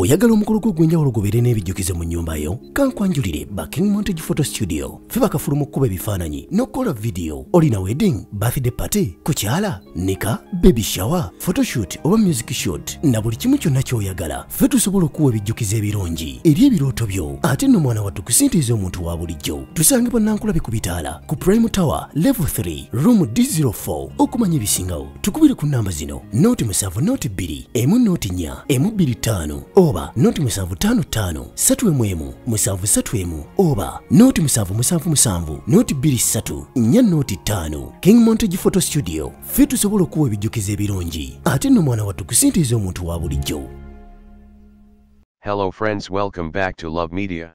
oyagala omukolo gwo ogw'enjawulo gubeere n'ebijjukizo mu nnyumba yo kankwanjulire baking montage photo studio fe bakafuluma okkuba ebifaananyi n'okukola vidiyo olina wedding birthday party kukyala nika baby shower photoshoot oba music shoot na buli kimu kyonna ky'oyagala fe tusobola okuwa ebijjukizo ebirungi eri ebirooto byo ate nno mwana wattu kusinteeza omuntu wa bulijjo tusange bannankulabe ku bitaala ku prime tower level 3 room d04 okumanya ebisingawo tukubire ku nnamba zino noti musanvu noti bbiri emu noti nya emu bbiri ttaano oba noti musanvu ttaano ttaano satu emu emu musanvu satu emu oba noti musanvu musanvu musanvu noti bbiri satu nnya noti ttaano king montage photo studio fitu tusobola okuwa ebijjukizo ebirungi ate nno mwana wattu kusintiiza omuntu wa bulijjo Hello friends welcome back to Love Media.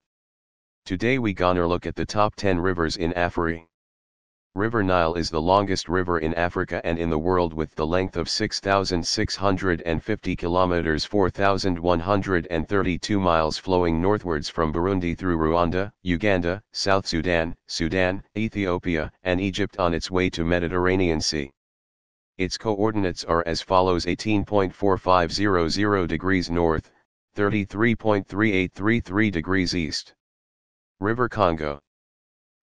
Today we gonna look at the top 10 rivers in Afri. River Nile is the longest river in Africa and in the world with the length of 6,650 kilometers 4,132 miles flowing northwards from Burundi through Rwanda, Uganda, South Sudan, Sudan, Ethiopia, and Egypt on its way to Mediterranean Sea. Its coordinates are as follows 18.4500 degrees north, 33.3833 degrees east. River Congo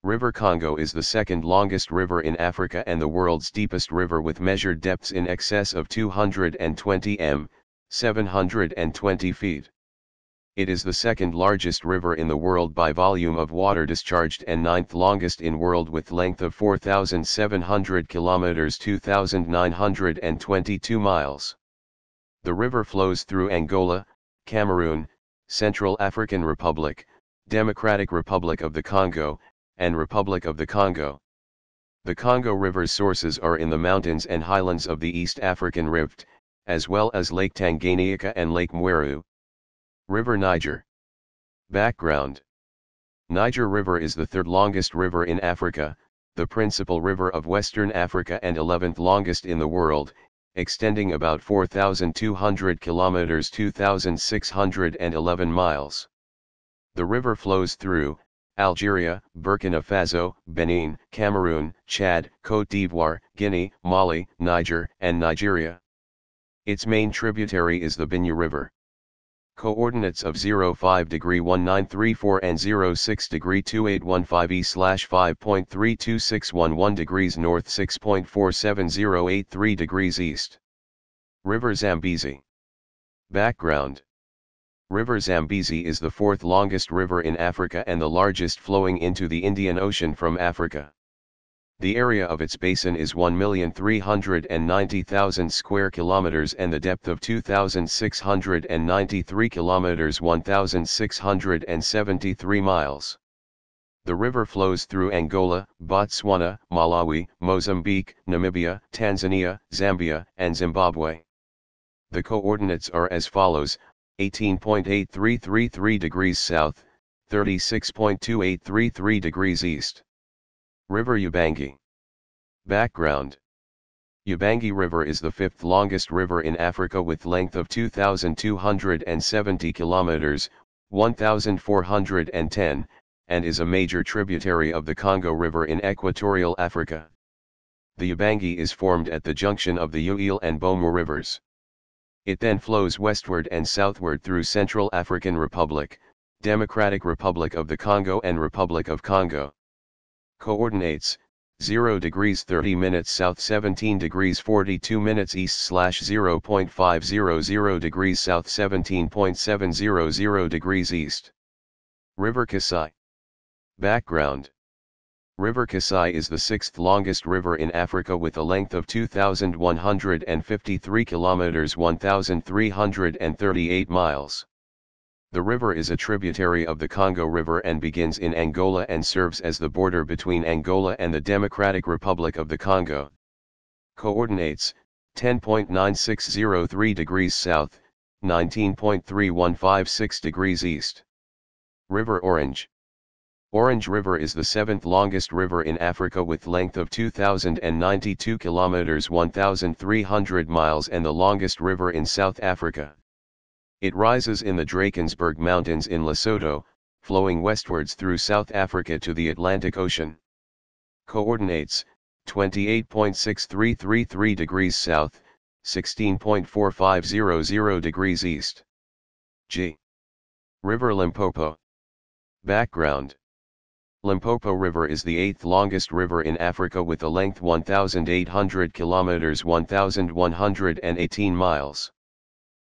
River Congo is the second longest river in Africa and the world's deepest river with measured depths in excess of 220 m, 720 feet. It is the second largest river in the world by volume of water discharged and ninth longest in world with length of 4,700 kilometers 2,922 miles. The river flows through Angola, Cameroon, Central African Republic, Democratic Republic of the Congo, and Republic of the Congo. The Congo River's sources are in the mountains and highlands of the East African Rift, as well as Lake Tanganyika and Lake Mweru. River Niger Background Niger River is the third longest river in Africa, the principal river of Western Africa and 11th longest in the world, extending about 4,200 kilometers 2,611 miles. The river flows through, Algeria, Burkina Faso, Benin, Cameroon, Chad, Côte d'Ivoire, Guinea, Mali, Niger, and Nigeria. Its main tributary is the Binya River. Coordinates of 05 degree 1934 and 06 degree 2815 E slash 5.32611 degrees north 6.47083 degrees east. River Zambezi. Background River Zambezi is the fourth longest river in Africa and the largest flowing into the Indian Ocean from Africa. The area of its basin is 1,390,000 square kilometers and the depth of 2,693 kilometers 1,673 miles. The river flows through Angola, Botswana, Malawi, Mozambique, Namibia, Tanzania, Zambia, and Zimbabwe. The coordinates are as follows, 18.8333 degrees south, 36.2833 degrees east. River Ubangi. Background Ubangi River is the fifth longest river in Africa with length of 2,270 kilometers, 1,410, and is a major tributary of the Congo River in equatorial Africa. The Ubangi is formed at the junction of the Uil and Bomo rivers it then flows westward and southward through Central African Republic, Democratic Republic of the Congo and Republic of Congo. Coordinates, 0 degrees 30 minutes south 17 degrees 42 minutes east slash 0.500 degrees south 17.700 degrees east. River Kasai. Background River Kasai is the sixth longest river in Africa with a length of 2,153 kilometers 1,338 miles. The river is a tributary of the Congo River and begins in Angola and serves as the border between Angola and the Democratic Republic of the Congo. Coordinates, 10.9603 degrees south, 19.3156 degrees east. River Orange. Orange River is the seventh longest river in Africa with length of 2,092 kilometers 1,300 miles and the longest river in South Africa. It rises in the Drakensberg Mountains in Lesotho, flowing westwards through South Africa to the Atlantic Ocean. Coordinates, 28.6333 degrees south, 16.4500 degrees east. G. River Limpopo. Background Limpopo River is the eighth longest river in Africa with a length 1,800 kilometers 1,118 miles.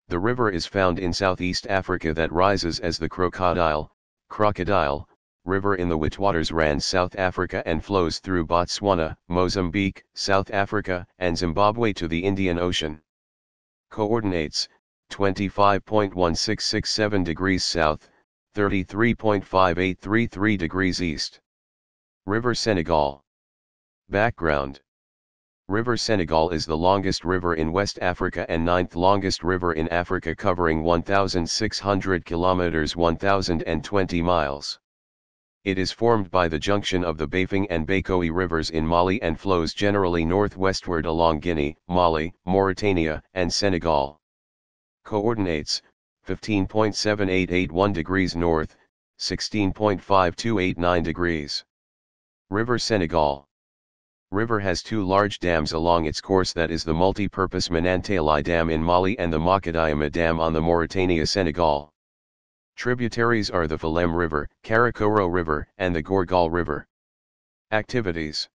The river is found in Southeast Africa that rises as the Crocodile, Crocodile, river in the which waters ran South Africa and flows through Botswana, Mozambique, South Africa and Zimbabwe to the Indian Ocean. Coordinates, 25.1667 degrees south, 33.5833 degrees east. River Senegal. Background. River Senegal is the longest river in West Africa and ninth longest river in Africa covering 1,600 kilometers 1,020 miles. It is formed by the junction of the Bafing and Bakoe rivers in Mali and flows generally northwestward along Guinea, Mali, Mauritania, and Senegal. Coordinates 15.7881 degrees north, 16.5289 degrees. River Senegal. River has two large dams along its course that is the multi-purpose Manantali Dam in Mali and the Makadayama Dam on the Mauritania Senegal. Tributaries are the Falem River, Karakoro River and the Gorgal River. Activities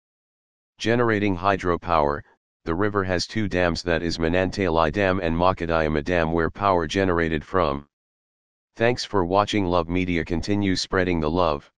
Generating hydropower, the river has two dams that is Manantali Dam and Makadayama Dam where power generated from. Thanks for watching Love Media continue spreading the love.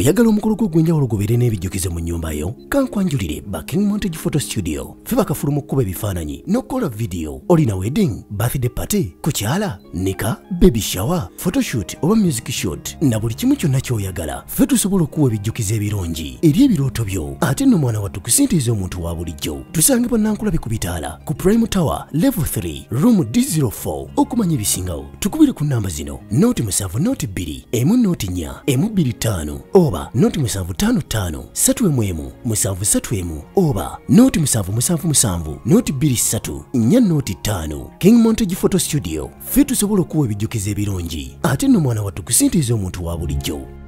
oyagala omukolo gwo ogw'enjawulo gubeere n'ebijjukize mu nnyumba yo kankwanjulire baking montage photo studio fe bakafuluma okkuba ebifaananyi n'okukola vidiyo olina wedding birthday party kukyala nika baby shower photoshoot oba music shoot na buli kimu kyonna ky'oyagala fe tusobola okuwa ebijjukizo ebirungi eri ebirooto byo ate nno mwana wattu kusintiiza omuntu wa bulijjo tusangibwa nankulabe ku bitaala ku prime tower level 3 room d04 okumanya ebisingawo tukubire ku nnamba zino noti musanvu noti bbiri emu noti nnya emu bbiri ttaano oba noti musanvu tano tano satu emu emu musanvu satu emu oba noti musanvu musanvu musanvu noti bbiri satu nnya noti tano king montage photo studio fe tusobola okuwa ebijjukizo ebirungi ate nno mwana wattu kusinteeza omuntu wa bulijjo